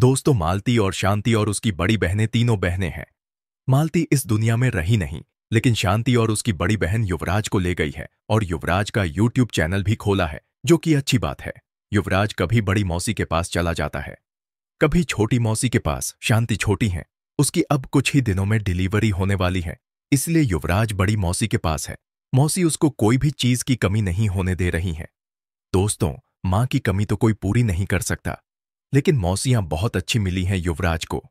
दोस्तों मालती और शांति और उसकी बड़ी बहनें तीनों बहनें हैं मालती इस दुनिया में रही नहीं लेकिन शांति और उसकी बड़ी बहन युवराज को ले गई है और युवराज का यूट्यूब चैनल भी खोला है जो कि अच्छी बात है युवराज कभी बड़ी मौसी के पास चला जाता है कभी छोटी मौसी के पास शांति छोटी है उसकी अब कुछ ही दिनों में डिलीवरी होने वाली है इसलिए युवराज बड़ी मौसी के पास है मौसी उसको कोई भी चीज की कमी नहीं होने दे रही है दोस्तों माँ की कमी तो कोई पूरी नहीं कर सकता लेकिन मौसियां बहुत अच्छी मिली हैं युवराज को